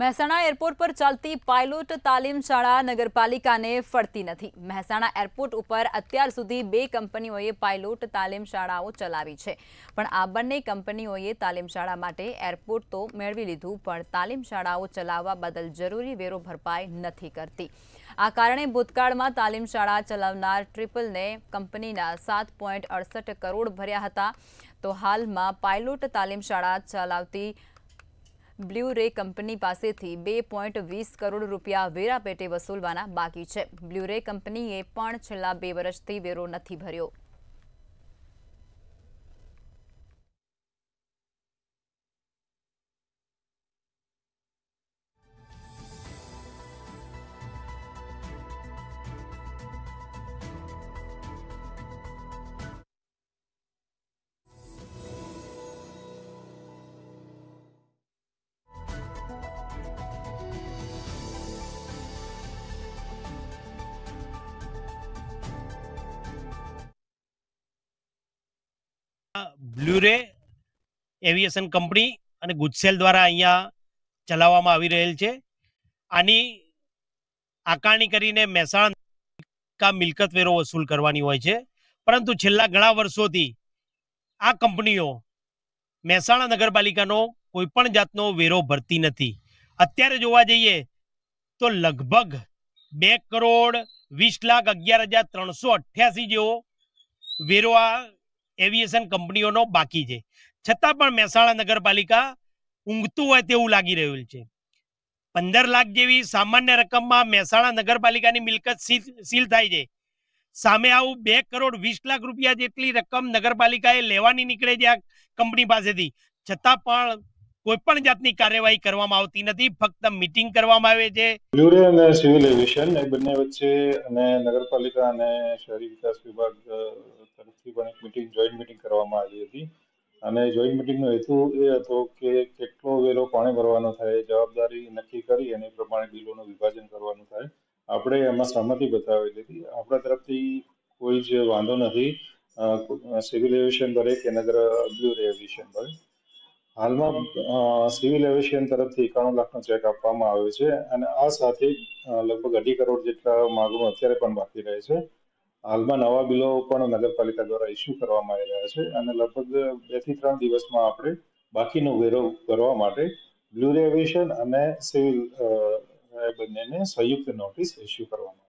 Mehsana airport પર ચાલતી pilot તાલીમ શાળા નગરપાલિકાને ફરતી નથી મહેસાણા એરપોર્ટ ઉપર અત્યાર સુધી બે કંપનીઓએ પાયલોટ તાલીમ શાળાઓ ચલાવી છે પણ આ બંને કંપનીઓએ તાલીમ શાળા માટે એરપોર્ટ તો મેળવી લીધું પણ તાલીમ શાળાઓ ચલાવવા બદલ જરૂરી વેરો ભરપાઈ નથી કરતી આ કારણે ભૂતકાળમાં તાલીમ શાળા ચલાવનાર ટ્રિપલને કંપનીના સાત કરોડ ભર્યા હતા તો હાલમાં પાયલોટ તાલીમ શાળા ચલાવતી બ્લુ રે કંપની પાસેથી બે પોઈન્ટ વીસ કરોડ રૂપિયા વેરા પેટે વસૂલવાના બાકી છે બ્લુ રે કંપનીએ પણ છેલ્લા બે વર્ષથી વેરો નથી ભર્યો બ્લુરે એવિએશન કંપની અને ગુજસેલ દ્વારા અહીંયા ચલાવવામાં આવી રહેલ છે આની આકારણી કરીને મહેસાણા મિલકત વેરો વસૂલ કરવાની હોય છે પરંતુ છેલ્લા ઘણા વર્ષોથી આ કંપનીઓ મહેસાણા નગરપાલિકાનો કોઈ પણ જાતનો વેરો ભરતી નથી અત્યારે જોવા જઈએ તો લગભગ બે કરોડ વીસ લાખ અગિયાર હજાર ત્રણસો અઠ્યાસી જેવો વેરો આ એવિએશન કંપનીઓનો બાકી છે છતાં પણ મહેસાણા નગરપાલિકા ઊંઘતું હોય તેવું લાગી રહ્યું છે પંદર લાખ જેવી સામાન્ય રકમમાં મહેસાણા નગરપાલિકાની મિલકત સીલ થાય છે સામે આવું બે કરોડ વીસ લાખ રૂપિયા જેટલી રકમ નગરપાલિકાએ લેવાની નીકળે છે આ કંપની પાસેથી છતાં પણ કોઈ પણ જાતની કાર્યવાહી કરવામાં આવતી નથી ફક્ત મીટિંગ કરવામાં આવે છે બ્યુરો અને સિવિલ એવિએશન એ બંને વચ્ચે અને નગરપાલિકા અને શહેરી વિકાસ વિભાગ તરફથી પણ એક મીટિંગ જોઈન્ટ મીટિંગ કરવામાં આવી હતી અને જોઈન્ટ મીટિંગનો હેતુ એ હતો કે કેટલો વેલો પાણી ભરવાનો થાય જવાબદારી નક્કી કરી અને પ્રમાણે બિલોનું વિભાજન કરવાનું થાય આપણે એમાં સહમતિ બતાવી હતી આપણા તરફથી કોઈ જ વાંધો નથી સિવિલ એવિએશન ભરે કે નગર બ્યુરો એવિએશન ભરે હાલમાં સિવિલ એવિએશન તરફથી એકાણું લાખનો ચેક આપવામાં આવ્યો છે અને આ સાથે લગભગ અઢી કરોડ જેટલા માગણો અત્યારે પણ બાકી રહે છે હાલમાં નવા બિલો પણ નગરપાલિકા દ્વારા ઇસ્યુ કરવામાં આવી રહ્યા છે અને લગભગ બે થી ત્રણ દિવસમાં આપણે બાકીનો વેરો કરવા માટે બ્લુ રેવિશન અને સિવિલ બંનેને સંયુક્ત નોટિસ ઇસ્યુ કરવામાં